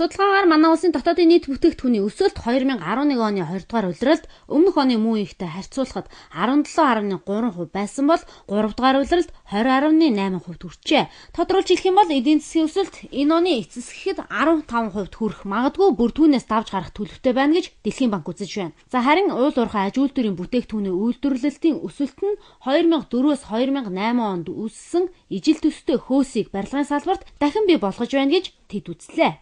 Судалгаагаар манай улсын дотоодын нийт бүтээгдэхүүний өсөлт 2011 оны 20 дугаар улиралд өмнөх оны мөн ихтэй харьцуулахад 17.3% байсан бол 3 дугаар улиралд 20.8% хүрчээ. Тодорхойлж хэлэх юм бол эдийн засгийн өсөлт энэ оны эцэс гэхэд 15% хүрэх магадгүй бүр түүнээс давж гарах төлөвтэй байна гэж Дэлхийн банк үзэж байна. За харин уул уурхай аж үйлдвэрийн бүтээгдэхүүний үйлдвэрлэлтийн өсөлт нь 2004-өөс 2008 онд үссэн ижил төстэй хөөсийг барилгын салбарт дахин бий болгож байна гэж тэд үзлээ.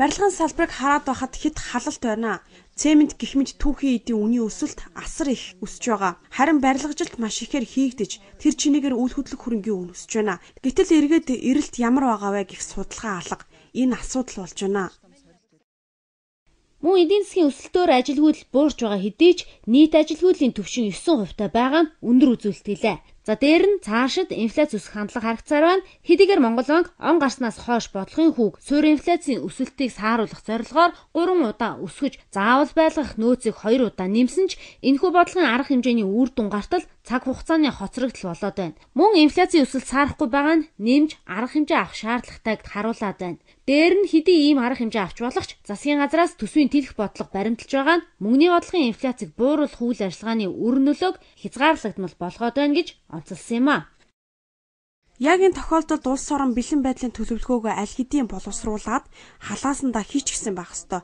Барилгын салбарыг хараад байхад хэд халалт байна. Цемент гихмит түүхийн эдийн үнийн өсөлт асар их өсөж байгаа. Харин барилгажилт маш ихээр хийгдэж, тэр чинээгээр үйл хөдлөх хөрөнгийн үн өсөж байна. Гэтэл эргээд эрэлт ямар байгаа вэ гэх судалгаа алга. Энэ асуудал болж байна. Мөн эдийн засгийн өсөлтөөр ажилгүйдэл буурч байгаа хэдий ч нийт ажилгүйдлийн түвшин 9% та байгаа нь өндөр үзүүлэлт гэлээ. За дээр нь цаашид инфляци өсөх хандлага харагцаар байна. Хэдийгээр Монгол банк он гарснаас хойш бодлогын хүүг суурь инфляцийн өсөлтийг сааруулах зорилгоор 3 удаа өсгөж, заавал байлгах нөөцийг 2 удаа нэмсэн ч энэхүү бодлогын арга хэмжээний үр дүн гартал цаг хугацааны хоцрогдол болоод байна. Мөн инфляцийн өсөлт саарахгүй байгаа нь нэмж арга хэмжээ авах шаардлагатайг харуулад байна. Дээр нь хэдий ийм арга хэмжээ авч болох ч засгийн газраас төсвийн тэлэх бодлого баримталж байгаа нь мөнгөний бодлогын инфляцийг бууруулах үйл ажиллагааны үр нөлөөг хязгаарлагдмал болгоод байна гэж онцлсан юм а. Яг энэ тохиолдолд улс орон бэлэн байдлын төлөвлөгөөгөө аль хэдийн боловсруулад халаасандаа хийч гисэн байх ёстой.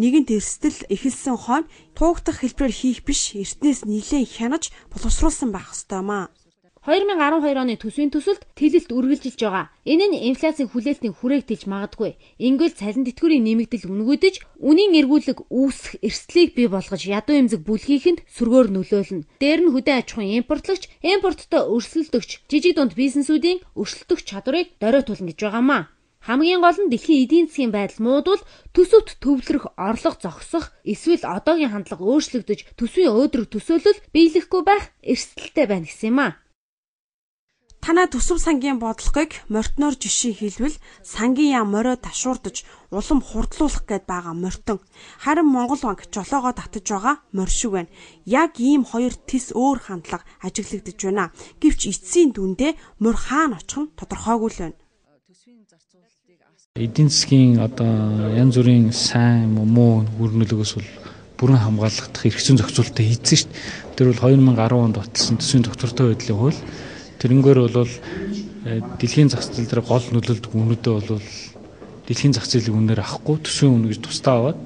Нэгэнт эрсдэл эхэлсэн хойно туугдах хэлбэрээр хийх биш, эртнээс нীলэн хянаж боловсруулсан байх ёстой юм аа. 2012 оны төсвийн төсөлд тэлэлт үргэлжилж байгаа. Энэ нь инфляцийн хүлээлтийн хүрээг тэлж магадгүй. Ингээл цалин тэтгэврийн нэмэгдэл үнгүүдэж, үнийн эргүүлэг үүсэх эрсдлийг бий болгож ядуу эмзэг бүлгийхэнд сөргөөр нөлөөлнө. Дээр нь хөдөө аж ахуйн импортлогч, импорттой өрсөлдөгч, жижиг дунд бизнесүүдийн өрсөлдөх чадварыг дориот тулна гэж байгаамаа. Хамгийн гол нь дэлхийн эдийн засгийн байдал муудвал төсөвт төвлөрөх орлого зогсох эсвэл одоогийн хандлага өөрчлөгдөж төсвийн өөдрөг төсөөлөл биелэхгүй байх эрсдэлтэй байна гэсэн юм аа. Танаа төсөв сангийн бодлогыг мортноор жишээ хэлвэл сангийн яа морио ташуурдаж улам хурдлуулах гээд байгаа мортон. Харин Монгол банк жолоогоо татаж байгаа морь шиг байна. Яг ийм хоёр тис өөр хандлага ажиглагдж байна. Гэвч эцсийн дүндээ морь хаана очих нь тодорхойгүй л байна. Эдийн засгийн одоо янз бүрийн сайн муу гүрнөлгөөс бол бүрэн хамгаалагдах эрх зүйн зохицуулалтад хийсэн шүү дээ. Тэр бол 2010 онд батлсан төсвийн доктортой байдлын хууль Тэрнгээр бол э, дэлхийн зах зээл дээр гол нөлөөлдөг үнэдээ бол дэлхийн зах зээлийн үнээр авахгүй төсвийн үнэ гэж тусдаа аваад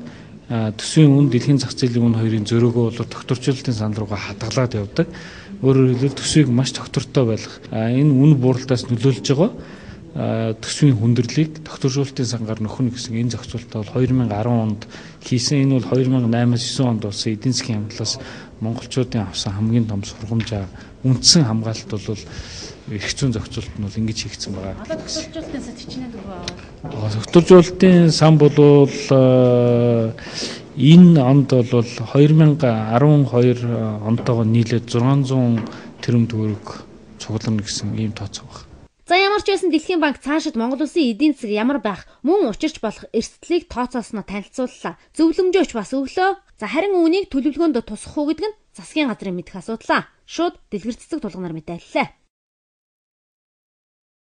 төсвийн үн дэлхийн зах зээлийн үн хоёрын зөрөөгөө бол докторчлалтын санал руугаа хадгалаад явдаг. Өөрөөр хэлбэл төсвийг маш доктортой байлгах. Энэ үн бууралтаас нөлөөлж байгаа төсвийн хүндрэлийг докторчлалтын сангаар нөхөн гэсэн энэ зохицуултаа бол 2010 онд хийсэн. Энэ бол 2008-9 онд болсон эдийн засгийн хямдлаас монголчуудын авсан хамгийн том сургамжаа үндсэн хамгаалалт бол их зүүн зохицуулт нь бол ингэж хийгдсэн байгаа. Одоо зохицуултын сан хичнээн дөрвөө аваа. Зохицуултын сан бол э, энэ онд бол 2012 онтойгоо нийлээд 600 тэрбум төгрөг цуглана гэсэн ийм тооцоо байна ямар ч байсан Дэлхийн банк цаашид Монгол улсын эдийн засаг ямар байх мөн учирч болох эрсдлийг тооцоосноо танилцууллаа. Зөвлөмжөөч бас өглөө. За харин үүнийг төлөвлөгөөнд тусах уу гэдэг нь засгийн газрын мэдэх асуудлаа. Шууд дэлгэр цэцэг тулгунаар мэдээллээ.